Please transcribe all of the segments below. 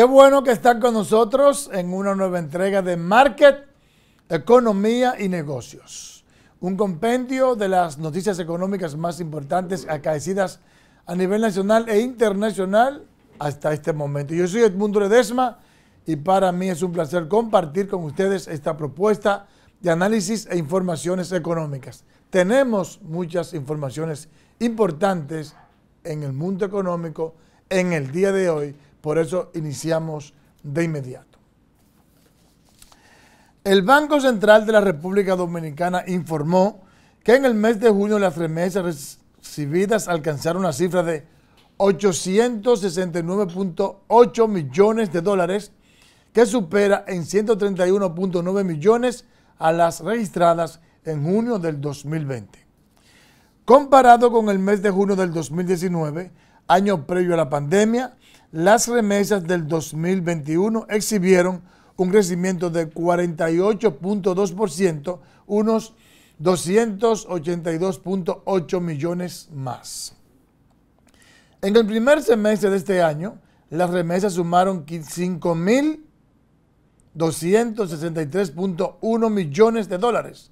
Qué bueno que están con nosotros en una nueva entrega de Market, Economía y Negocios. Un compendio de las noticias económicas más importantes acaecidas a nivel nacional e internacional hasta este momento. Yo soy Edmundo Ledesma y para mí es un placer compartir con ustedes esta propuesta de análisis e informaciones económicas. Tenemos muchas informaciones importantes en el mundo económico en el día de hoy por eso iniciamos de inmediato. El Banco Central de la República Dominicana informó que en el mes de junio las remesas recibidas alcanzaron una cifra de 869.8 millones de dólares, que supera en 131.9 millones a las registradas en junio del 2020. Comparado con el mes de junio del 2019, año previo a la pandemia, las remesas del 2021 exhibieron un crecimiento de 48.2%, unos 282.8 millones más. En el primer semestre de este año, las remesas sumaron 5.263.1 millones de dólares,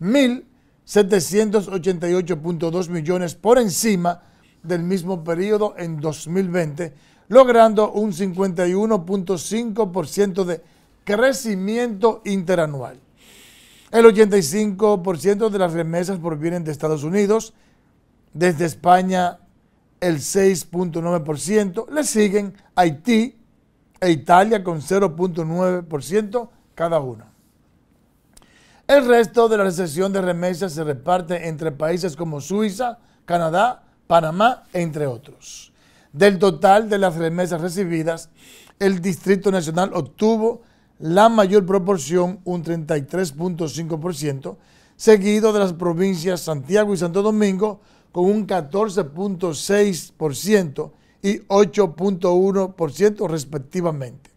1.788.2 millones por encima del mismo periodo en 2020, logrando un 51.5% de crecimiento interanual. El 85% de las remesas provienen de Estados Unidos, desde España el 6.9%, le siguen Haití e Italia con 0.9% cada uno. El resto de la recesión de remesas se reparte entre países como Suiza, Canadá, Panamá, entre otros. Del total de las remesas recibidas, el Distrito Nacional obtuvo la mayor proporción, un 33.5%, seguido de las provincias Santiago y Santo Domingo con un 14.6% y 8.1% respectivamente.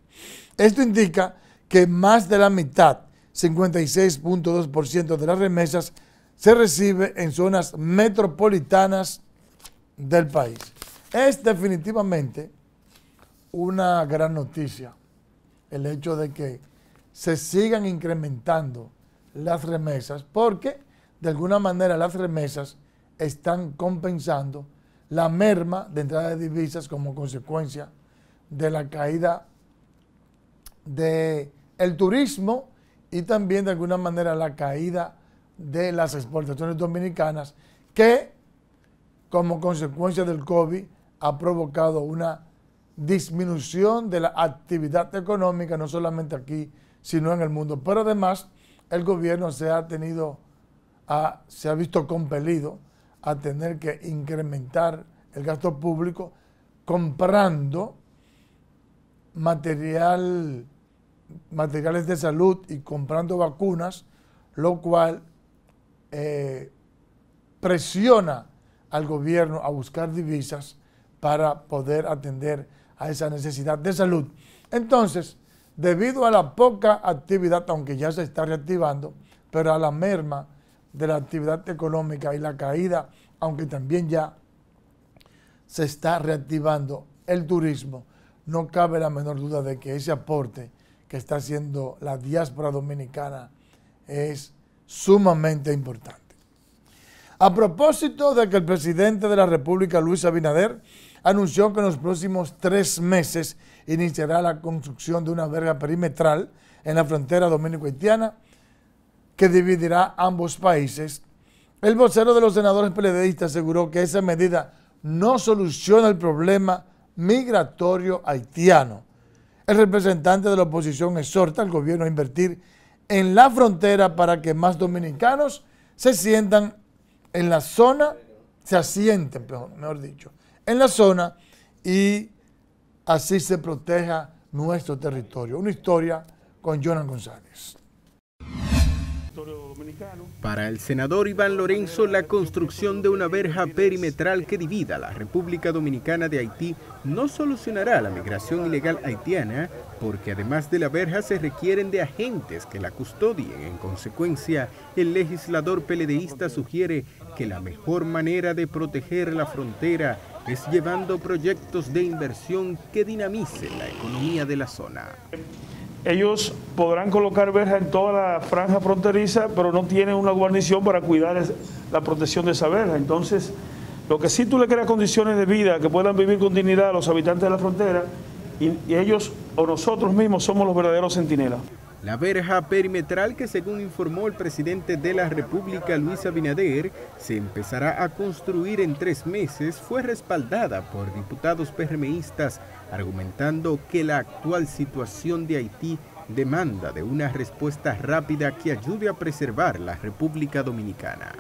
Esto indica que más de la mitad, 56.2% de las remesas, se recibe en zonas metropolitanas del país. Es definitivamente una gran noticia el hecho de que se sigan incrementando las remesas porque de alguna manera las remesas están compensando la merma de entrada de divisas como consecuencia de la caída del el turismo y también de alguna manera la caída de las exportaciones dominicanas que como consecuencia del COVID ha provocado una disminución de la actividad económica, no solamente aquí, sino en el mundo. Pero además, el gobierno se ha tenido, se ha visto compelido a tener que incrementar el gasto público comprando material, materiales de salud y comprando vacunas, lo cual eh, presiona al gobierno a buscar divisas para poder atender a esa necesidad de salud. Entonces, debido a la poca actividad, aunque ya se está reactivando, pero a la merma de la actividad económica y la caída, aunque también ya se está reactivando el turismo, no cabe la menor duda de que ese aporte que está haciendo la diáspora dominicana es sumamente importante. A propósito de que el presidente de la República, Luis Abinader, anunció que en los próximos tres meses iniciará la construcción de una verga perimetral en la frontera dominico-haitiana que dividirá ambos países. El vocero de los senadores peledeístas aseguró que esa medida no soluciona el problema migratorio haitiano. El representante de la oposición exhorta al gobierno a invertir en la frontera para que más dominicanos se sientan en la zona, se asienten, mejor dicho, en la zona y así se proteja nuestro territorio. Una historia con Jonan González. Para el senador Iván Lorenzo, la construcción de una verja perimetral que divida la República Dominicana de Haití no solucionará la migración ilegal haitiana, porque además de la verja se requieren de agentes que la custodien. En consecuencia, el legislador peledeísta sugiere que la mejor manera de proteger la frontera es llevando proyectos de inversión que dinamicen la economía de la zona ellos podrán colocar verja en toda la franja fronteriza, pero no tienen una guarnición para cuidar la protección de esa verja. Entonces, lo que sí tú le creas condiciones de vida que puedan vivir con dignidad a los habitantes de la frontera, y ellos o nosotros mismos somos los verdaderos centinelas. La verja perimetral que según informó el presidente de la República, Luis Abinader, se empezará a construir en tres meses fue respaldada por diputados permeístas, argumentando que la actual situación de Haití demanda de una respuesta rápida que ayude a preservar la República Dominicana.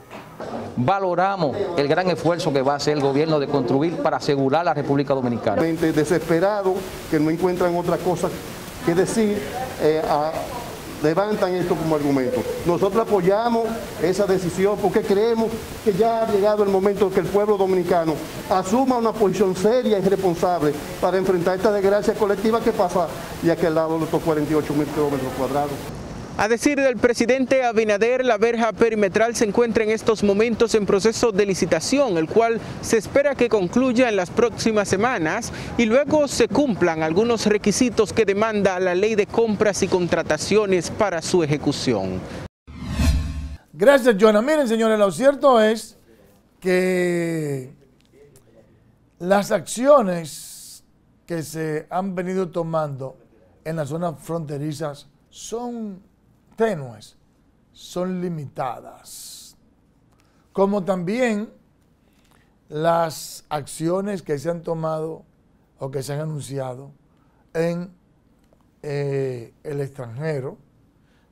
Valoramos el gran esfuerzo que va a hacer el gobierno de construir para asegurar la República Dominicana. desesperado que no encuentran otra cosa que decir eh, levantan esto como argumento. Nosotros apoyamos esa decisión porque creemos que ya ha llegado el momento que el pueblo dominicano asuma una posición seria y responsable para enfrentar esta desgracia colectiva que pasa y aquel lado de estos 48 mil kilómetros cuadrados. A decir del presidente Abinader, la verja perimetral se encuentra en estos momentos en proceso de licitación, el cual se espera que concluya en las próximas semanas y luego se cumplan algunos requisitos que demanda la ley de compras y contrataciones para su ejecución. Gracias, Joana. Miren, señores, lo cierto es que las acciones que se han venido tomando en las zonas fronterizas son son limitadas, como también las acciones que se han tomado o que se han anunciado en eh, el extranjero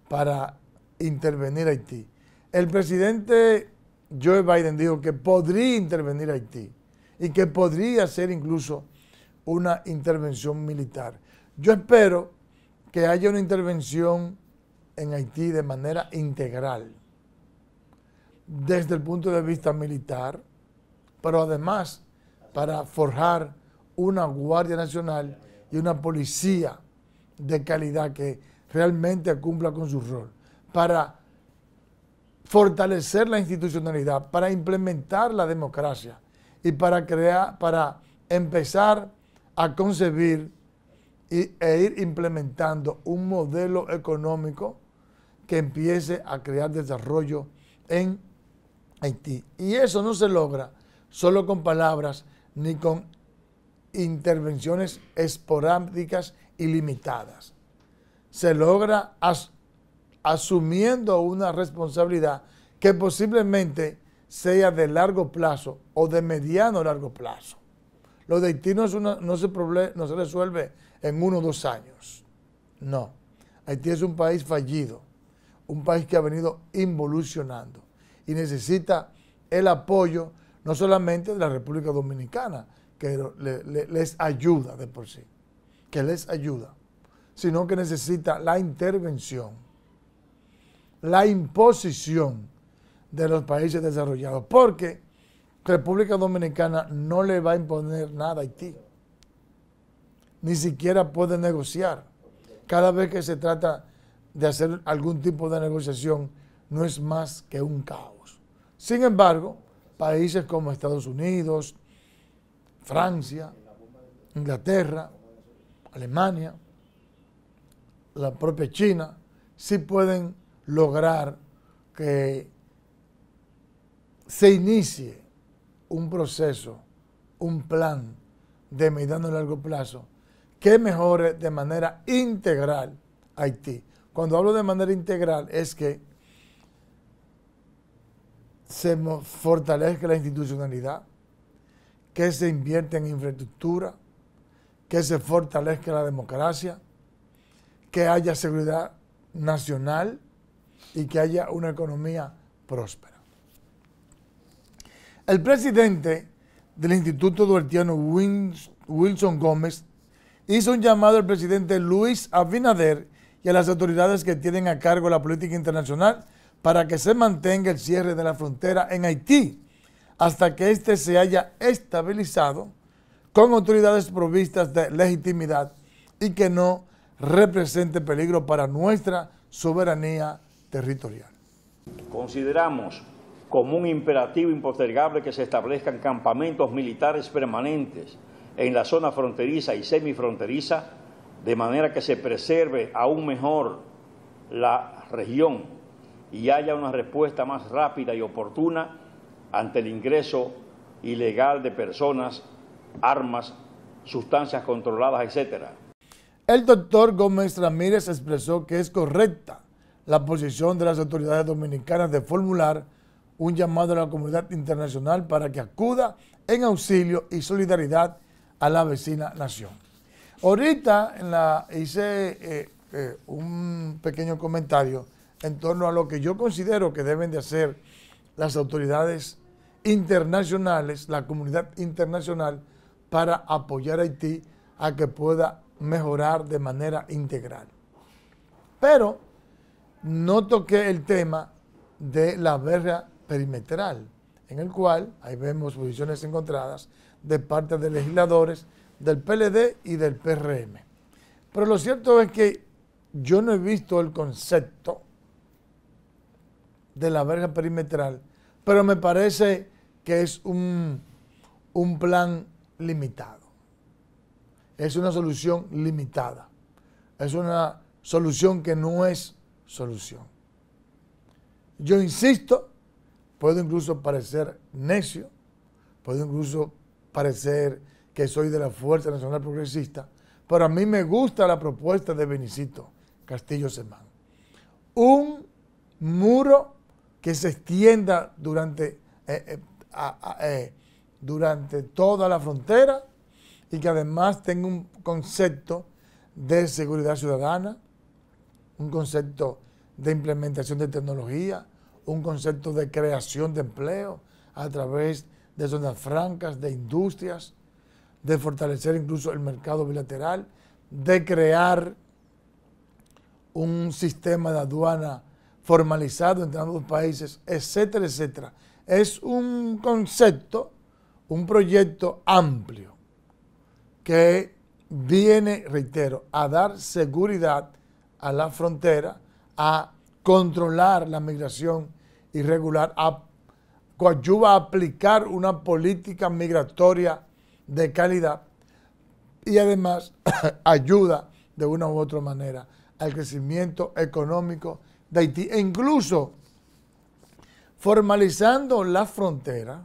para intervenir Haití. El presidente Joe Biden dijo que podría intervenir Haití y que podría ser incluso una intervención militar. Yo espero que haya una intervención en Haití de manera integral, desde el punto de vista militar, pero además para forjar una Guardia Nacional y una policía de calidad que realmente cumpla con su rol, para fortalecer la institucionalidad, para implementar la democracia y para crear, para empezar a concebir e ir implementando un modelo económico que empiece a crear desarrollo en Haití. Y eso no se logra solo con palabras ni con intervenciones esporádicas y limitadas. Se logra asumiendo una responsabilidad que posiblemente sea de largo plazo o de mediano largo plazo. Lo de Haití no, se no se resuelve en uno o dos años. No. Haití es un país fallido un país que ha venido involucionando y necesita el apoyo no solamente de la República Dominicana, que les ayuda de por sí, que les ayuda, sino que necesita la intervención, la imposición de los países desarrollados, porque República Dominicana no le va a imponer nada a Haití, ni siquiera puede negociar. Cada vez que se trata de hacer algún tipo de negociación no es más que un caos. Sin embargo, países como Estados Unidos, Francia, Inglaterra, Alemania, la propia China, sí pueden lograr que se inicie un proceso, un plan de mediano y largo plazo que mejore de manera integral Haití. Cuando hablo de manera integral es que se fortalezca la institucionalidad, que se invierte en infraestructura, que se fortalezca la democracia, que haya seguridad nacional y que haya una economía próspera. El presidente del Instituto Duertiano, Wilson Gómez, hizo un llamado al presidente Luis Abinader y a las autoridades que tienen a cargo la política internacional para que se mantenga el cierre de la frontera en Haití hasta que éste se haya estabilizado con autoridades provistas de legitimidad y que no represente peligro para nuestra soberanía territorial. Consideramos como un imperativo impostergable que se establezcan campamentos militares permanentes en la zona fronteriza y semifronteriza de manera que se preserve aún mejor la región y haya una respuesta más rápida y oportuna ante el ingreso ilegal de personas, armas, sustancias controladas, etc. El doctor Gómez Ramírez expresó que es correcta la posición de las autoridades dominicanas de formular un llamado a la comunidad internacional para que acuda en auxilio y solidaridad a la vecina nación. Ahorita hice eh, eh, un pequeño comentario en torno a lo que yo considero que deben de hacer las autoridades internacionales, la comunidad internacional, para apoyar a Haití a que pueda mejorar de manera integral. Pero no toqué el tema de la guerra perimetral, en el cual ahí vemos posiciones encontradas de parte de legisladores del PLD y del PRM. Pero lo cierto es que yo no he visto el concepto de la verja perimetral, pero me parece que es un, un plan limitado. Es una solución limitada. Es una solución que no es solución. Yo insisto, puedo incluso parecer necio, puedo incluso parecer que soy de la Fuerza Nacional Progresista, pero a mí me gusta la propuesta de Benicito Castillo Semán. Un muro que se extienda durante, eh, eh, eh, durante toda la frontera y que además tenga un concepto de seguridad ciudadana, un concepto de implementación de tecnología, un concepto de creación de empleo a través de zonas francas, de industrias, de fortalecer incluso el mercado bilateral, de crear un sistema de aduana formalizado entre ambos países, etcétera, etcétera. Es un concepto, un proyecto amplio que viene, reitero, a dar seguridad a la frontera, a controlar la migración irregular, a coadyuva a aplicar una política migratoria de calidad y además ayuda de una u otra manera al crecimiento económico de Haití. E incluso formalizando la frontera,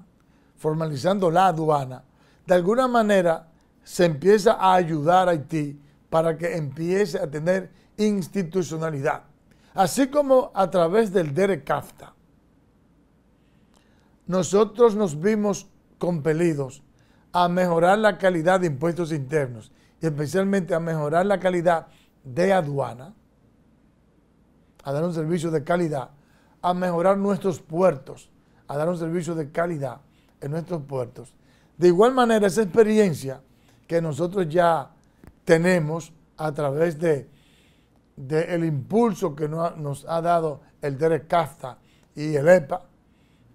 formalizando la aduana, de alguna manera se empieza a ayudar a Haití para que empiece a tener institucionalidad. Así como a través del CAFTA. nosotros nos vimos compelidos a mejorar la calidad de impuestos internos y especialmente a mejorar la calidad de aduana, a dar un servicio de calidad, a mejorar nuestros puertos, a dar un servicio de calidad en nuestros puertos. De igual manera, esa experiencia que nosotros ya tenemos a través de, el impulso que nos ha dado el DERECASTA y el EPA,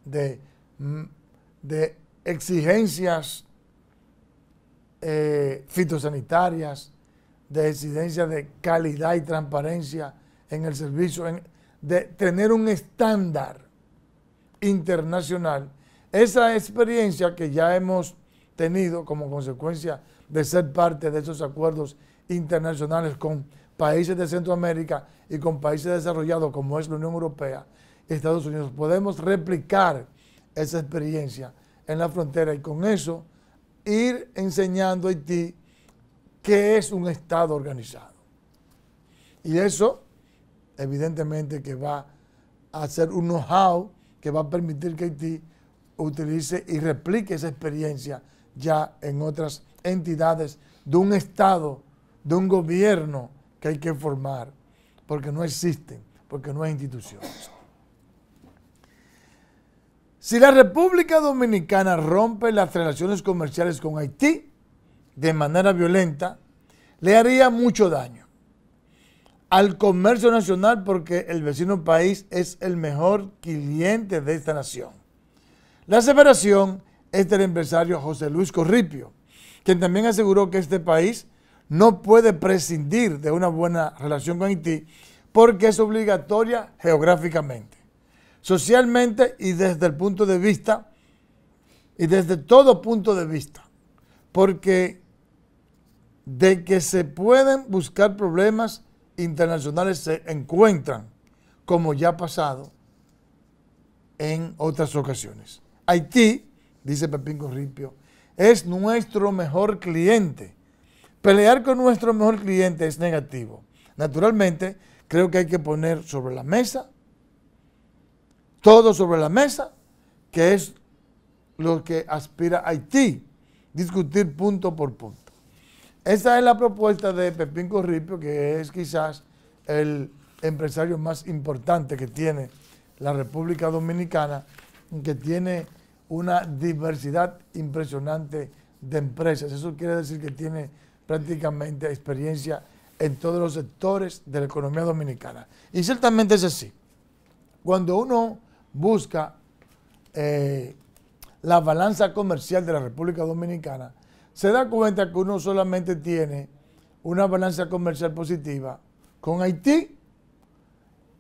de, mm, de exigencias eh, fitosanitarias, de residencia de calidad y transparencia en el servicio, de tener un estándar internacional. Esa experiencia que ya hemos tenido como consecuencia de ser parte de esos acuerdos internacionales con países de Centroamérica y con países desarrollados como es la Unión Europea, Estados Unidos, podemos replicar esa experiencia en la frontera y con eso ir enseñando a Haití qué es un Estado organizado. Y eso, evidentemente, que va a ser un know-how que va a permitir que Haití utilice y replique esa experiencia ya en otras entidades de un Estado, de un gobierno que hay que formar, porque no existen, porque no hay instituciones. Si la República Dominicana rompe las relaciones comerciales con Haití de manera violenta, le haría mucho daño al comercio nacional porque el vecino país es el mejor cliente de esta nación. La separación es del empresario José Luis Corripio, quien también aseguró que este país no puede prescindir de una buena relación con Haití porque es obligatoria geográficamente socialmente y desde el punto de vista, y desde todo punto de vista. Porque de que se pueden buscar problemas internacionales se encuentran, como ya ha pasado en otras ocasiones. Haití, dice Pepín Corripio, es nuestro mejor cliente. Pelear con nuestro mejor cliente es negativo. Naturalmente, creo que hay que poner sobre la mesa todo sobre la mesa, que es lo que aspira Haití, discutir punto por punto. Esa es la propuesta de Pepín Corripio, que es quizás el empresario más importante que tiene la República Dominicana, que tiene una diversidad impresionante de empresas. Eso quiere decir que tiene prácticamente experiencia en todos los sectores de la economía dominicana. Y ciertamente es así. Cuando uno busca eh, la balanza comercial de la República Dominicana, se da cuenta que uno solamente tiene una balanza comercial positiva con Haití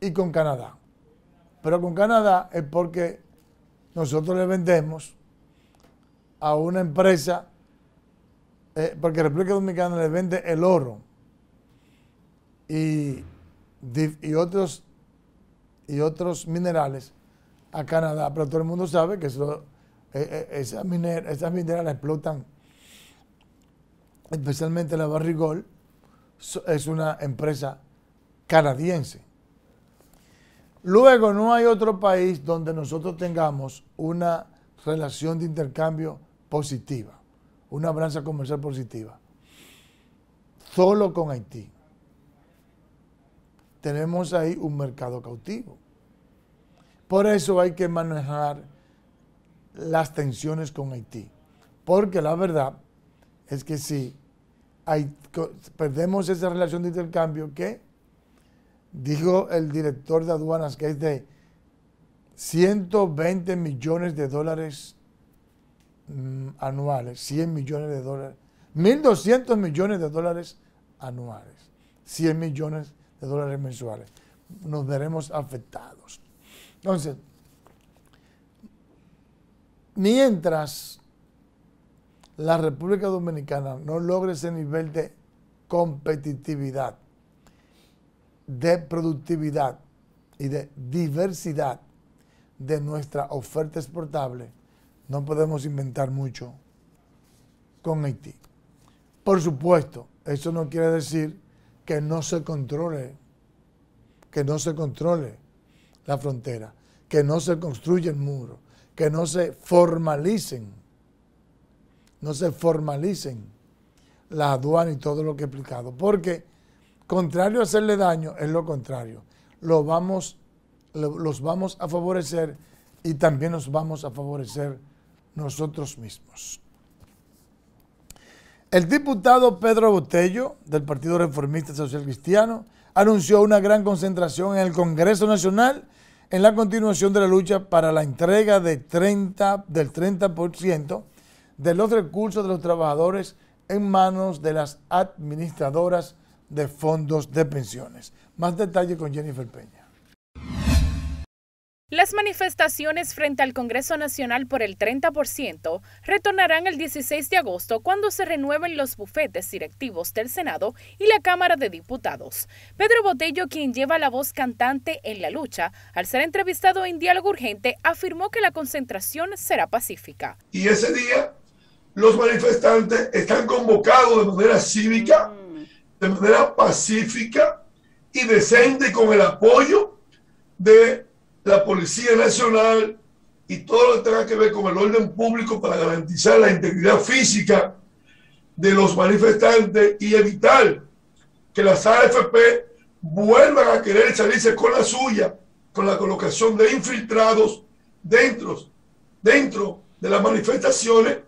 y con Canadá. Pero con Canadá es porque nosotros le vendemos a una empresa, eh, porque República Dominicana le vende el oro y, otros, y otros minerales a Canadá, pero todo el mundo sabe que eh, eh, esas, mineras, mineras las explotan, especialmente la Barrigol, es una empresa canadiense. Luego, no hay otro país donde nosotros tengamos una relación de intercambio positiva, una abranza comercial positiva, solo con Haití. Tenemos ahí un mercado cautivo. Por eso hay que manejar las tensiones con Haití. Porque la verdad es que si perdemos esa relación de intercambio que dijo el director de aduanas que es de 120 mm, millones de dólares anuales, 100 millones de dólares, 1.200 millones de dólares anuales, 100 millones de dólares mensuales. Nos veremos afectados. Entonces, mientras la República Dominicana no logre ese nivel de competitividad, de productividad y de diversidad de nuestra oferta exportable, no podemos inventar mucho con Haití. Por supuesto, eso no quiere decir que no se controle, que no se controle la frontera, que no se construya el muro, que no se formalicen, no se formalicen la aduana y todo lo que he explicado, porque contrario a hacerle daño es lo contrario, vamos, los vamos a favorecer y también nos vamos a favorecer nosotros mismos. El diputado Pedro Botello, del Partido Reformista Social Cristiano, anunció una gran concentración en el Congreso Nacional en la continuación de la lucha para la entrega del 30% de los recursos de los trabajadores en manos de las administradoras de fondos de pensiones. Más detalle con Jennifer Peña. Las manifestaciones frente al Congreso Nacional por el 30% retornarán el 16 de agosto cuando se renueven los bufetes directivos del Senado y la Cámara de Diputados. Pedro Botello, quien lleva la voz cantante en la lucha, al ser entrevistado en diálogo urgente, afirmó que la concentración será pacífica. Y ese día los manifestantes están convocados de manera cívica, de manera pacífica y decente con el apoyo de la Policía Nacional y todo lo que tenga que ver con el orden público para garantizar la integridad física de los manifestantes y evitar que las AFP vuelvan a querer salirse con la suya, con la colocación de infiltrados dentro, dentro de las manifestaciones,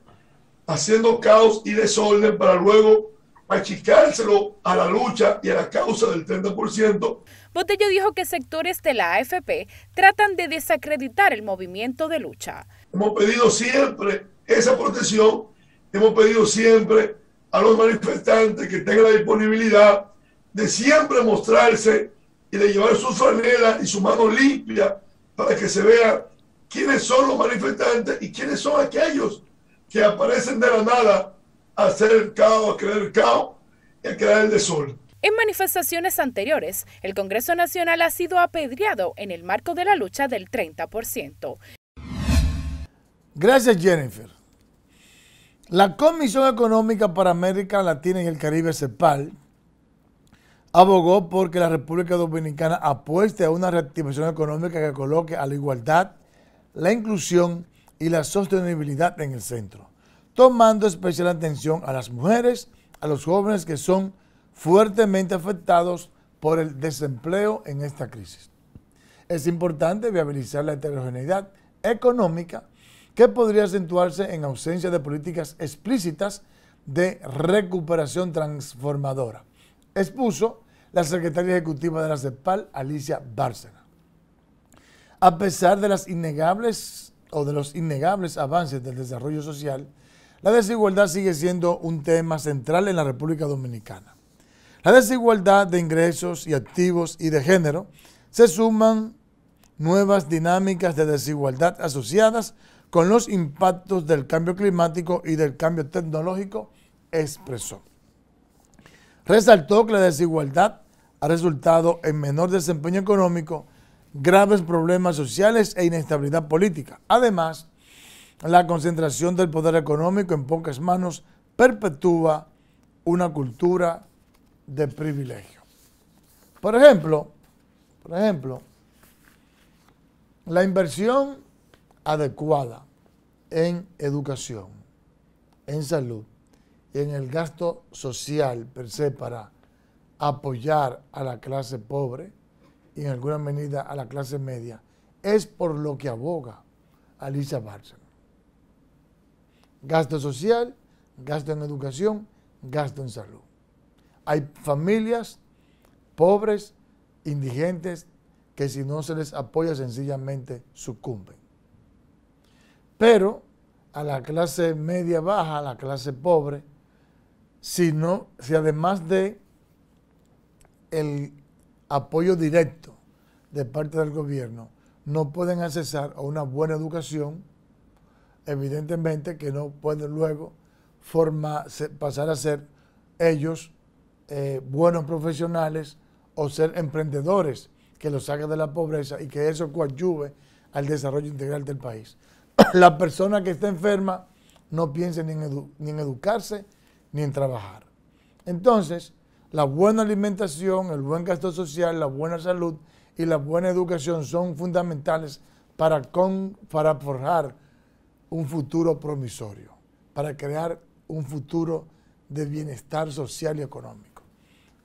haciendo caos y desorden para luego achicárselo a la lucha y a la causa del 30%. Botello dijo que sectores de la AFP tratan de desacreditar el movimiento de lucha. Hemos pedido siempre esa protección, hemos pedido siempre a los manifestantes que tengan la disponibilidad de siempre mostrarse y de llevar su franela y su mano limpia para que se vea quiénes son los manifestantes y quiénes son aquellos que aparecen de la nada hacer el caos, crear el caos y crear el En manifestaciones anteriores, el Congreso Nacional ha sido apedreado en el marco de la lucha del 30%. Gracias, Jennifer. La Comisión Económica para América Latina y el Caribe, CEPAL, abogó porque la República Dominicana apueste a una reactivación económica que coloque a la igualdad, la inclusión y la sostenibilidad en el centro tomando especial atención a las mujeres, a los jóvenes que son fuertemente afectados por el desempleo en esta crisis. Es importante viabilizar la heterogeneidad económica que podría acentuarse en ausencia de políticas explícitas de recuperación transformadora, expuso la secretaria ejecutiva de la CEPAL, Alicia Bárcena. A pesar de las innegables o los innegables avances del desarrollo social, la desigualdad sigue siendo un tema central en la República Dominicana. La desigualdad de ingresos y activos y de género se suman nuevas dinámicas de desigualdad asociadas con los impactos del cambio climático y del cambio tecnológico, expresó. Resaltó que la desigualdad ha resultado en menor desempeño económico, graves problemas sociales e inestabilidad política. Además, la concentración del poder económico en pocas manos perpetúa una cultura de privilegio. Por ejemplo, por ejemplo, la inversión adecuada en educación, en salud y en el gasto social per se para apoyar a la clase pobre y en alguna medida a la clase media es por lo que aboga Alicia Bárcena gasto social, gasto en educación, gasto en salud. Hay familias pobres, indigentes, que si no se les apoya sencillamente sucumben. Pero a la clase media baja, a la clase pobre, si, no, si además de el apoyo directo de parte del gobierno, no pueden accesar a una buena educación, evidentemente que no pueden luego pasar a ser ellos eh, buenos profesionales o ser emprendedores que los saquen de la pobreza y que eso coadyuve al desarrollo integral del país. la persona que está enferma no piense ni en, educarse ni en trabajar. Entonces, la buena alimentación, el buen gasto social, la buena salud y la buena educación son fundamentales para, con, para forjar un futuro promisorio, para crear un futuro de bienestar social y económico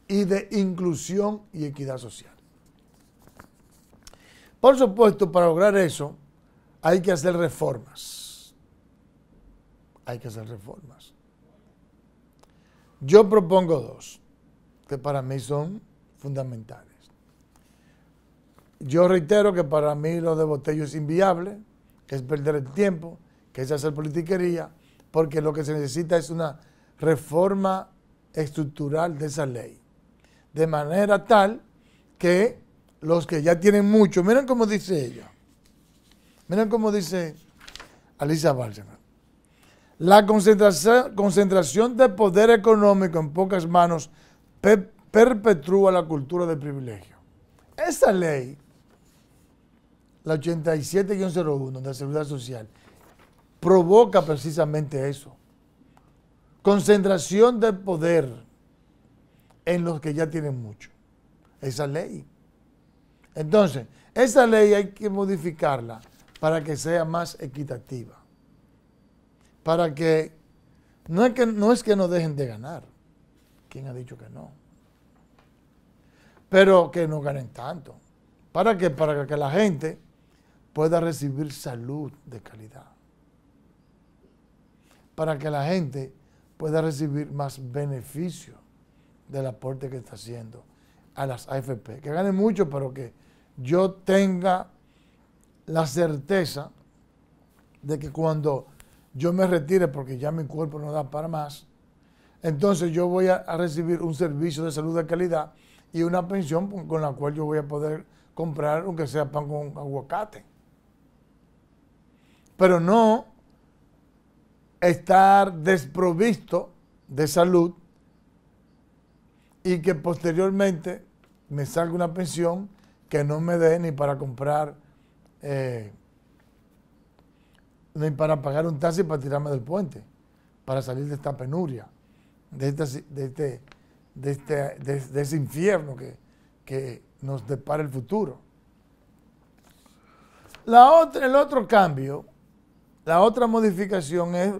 y de inclusión y equidad social. Por supuesto, para lograr eso hay que hacer reformas. Hay que hacer reformas. Yo propongo dos, que para mí son fundamentales. Yo reitero que para mí lo de Botello es inviable, que es perder el tiempo, que es hacer politiquería, porque lo que se necesita es una reforma estructural de esa ley. De manera tal que los que ya tienen mucho, miren cómo dice ella, miren cómo dice Alicia Bárcena, la concentración, de poder económico en pocas manos perpetúa la cultura del privilegio. Esa ley, la 87-01 de la Seguridad Social, provoca precisamente eso. Concentración de poder en los que ya tienen mucho. Esa ley. Entonces, esa ley hay que modificarla para que sea más equitativa. Para que no es que no, es que no dejen de ganar. ¿Quién ha dicho que no? Pero que no ganen tanto. ¿Para qué? Para que la gente pueda recibir salud de calidad para que la gente pueda recibir más beneficio del aporte que está haciendo a las AFP. Que gane mucho, pero que yo tenga la certeza de que cuando yo me retire, porque ya mi cuerpo no da para más, entonces yo voy a, recibir un servicio de salud de calidad y una pensión con la cual yo voy a poder comprar, aunque sea pan con aguacate. Pero no estar desprovisto de salud y que posteriormente me salga una pensión que no me dé ni para comprar, eh, ni para pagar un taxi para tirarme del puente, para salir de esta penuria, de este, de este, de este, de, ese infierno que, nos depara el futuro. La otra, el otro cambio la otra modificación es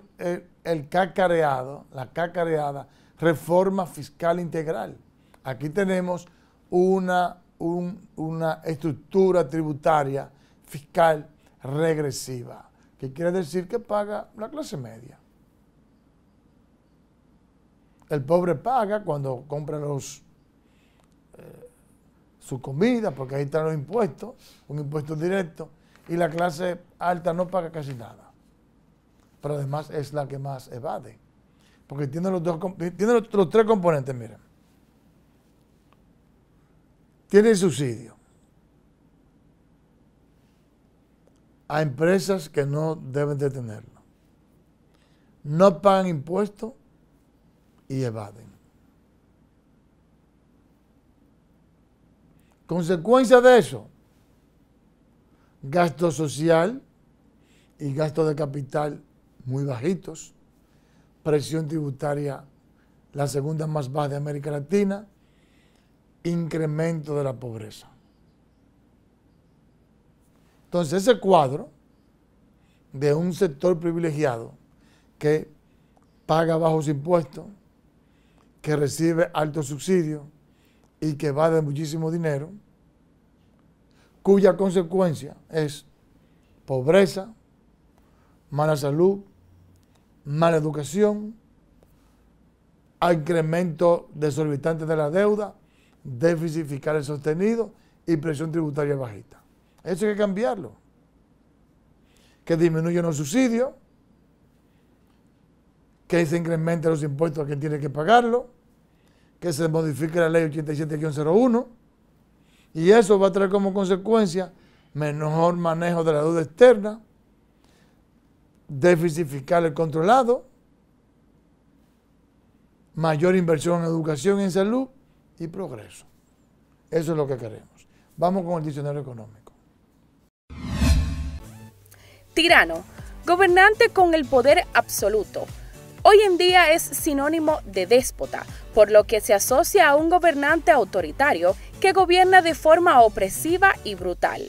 el, cacareado, la cacareada reforma fiscal integral. Aquí tenemos una, una estructura tributaria fiscal regresiva, que quiere decir que paga la clase media. El pobre paga cuando compra eh, su comida, porque ahí están los impuestos, un impuesto directo, y la clase alta no paga casi nada pero además es la que más evade. Porque tiene los, dos, tiene los, tres componentes, miren. Tiene subsidio a empresas que no deben de tenerlo. No pagan impuestos y evaden. Consecuencia de eso, gasto social y gasto de capital muy bajitos, presión tributaria la segunda más baja de América Latina, incremento de la pobreza. Entonces ese cuadro de un sector privilegiado que paga bajos impuestos, que recibe altos subsidios y que va de muchísimo dinero, cuya consecuencia es pobreza, mala salud, mala educación, incremento desorbitante de la deuda, déficit fiscal sostenido y presión tributaria bajita. Eso hay que cambiarlo. Que disminuyan los subsidios, que se incrementen los impuestos a quien tiene que pagarlo, que se modifique la ley 87 y eso va a traer como consecuencia mejor manejo de la deuda externa, déficit fiscal controlado, mayor inversión en educación, en salud y progreso. Eso es lo que queremos. Vamos con el diccionario económico. Tirano, gobernante con el poder absoluto. Hoy en día es sinónimo de déspota, por lo que se asocia a un gobernante autoritario que gobierna de forma opresiva y brutal.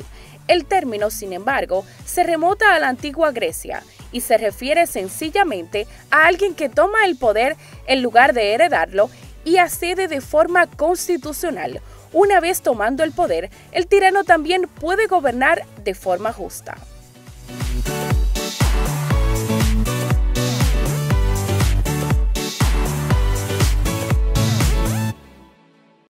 El término, sin embargo, se remota a la antigua Grecia y se refiere sencillamente a alguien que toma el poder en lugar de heredarlo y accede de forma constitucional. Una vez tomando el poder, el tirano también puede gobernar de forma justa.